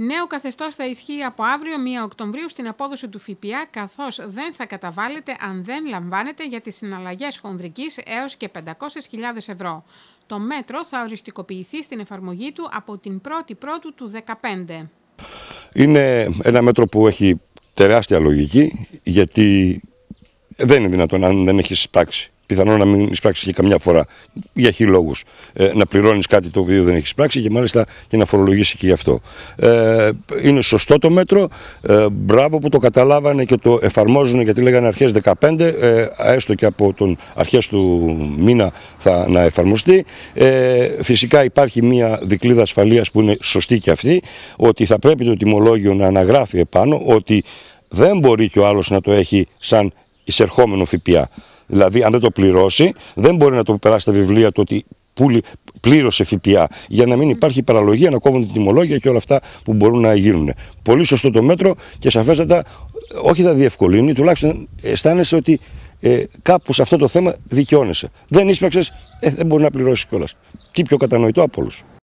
Νέο καθεστώς θα ισχύει από αύριο 1 Οκτωβρίου στην απόδοση του ΦΠΑ, καθώς δεν θα καταβάλλεται αν δεν λαμβάνεται για τις συναλλαγές χονδρικής έως και 500.000 ευρώ. Το μέτρο θα οριστικοποιηθεί στην εφαρμογή του από την 1η Πρώτου του 2015. Είναι ένα μέτρο που έχει τεράστια λογική, γιατί δεν είναι δυνατόν αν δεν έχεις πράξει πιθανόν να μην εισπράξεις και καμιά φορά για χι λόγους ε, να πληρώνεις κάτι το οποίο δεν έχεις εισπράξει και μάλιστα και να φορολογήσει και γι' αυτό. Ε, είναι σωστό το μέτρο. Ε, μπράβο που το καταλάβανε και το εφαρμόζουν γιατί λέγανε αρχές 15, ε, έστω και από τον αρχές του μήνα θα να εφαρμοστεί. φυσικά υπάρχει μια δικλίδα ασφαλείας που είναι σωστή και αυτή, ότι θα πρέπει το τιμολόγιο να αναγράφει επάνω ότι δεν μπορεί και ο άλλος να το έχει σαν εισερχόμενο ΦΠΑ. Δηλαδή, αν δεν το πληρώσει, δεν μπορεί να το περάσει στα βιβλία του ότι πλήρωσε ΦΠΑ για να μην υπάρχει παραλογία, να κόβουν τιμολόγια και όλα αυτά που μπορούν να γίνουν. Πολύ σωστό το μέτρο και σαφέστατα όχι θα διευκολύνει, τουλάχιστον αισθάνεσαι ότι ε, κάπου σε αυτό το θέμα δικαιώνεσαι. Δεν ίσπραξε, ε, δεν μπορεί να πληρώσεις κιόλας. Τι πιο κατανοητό από όλους.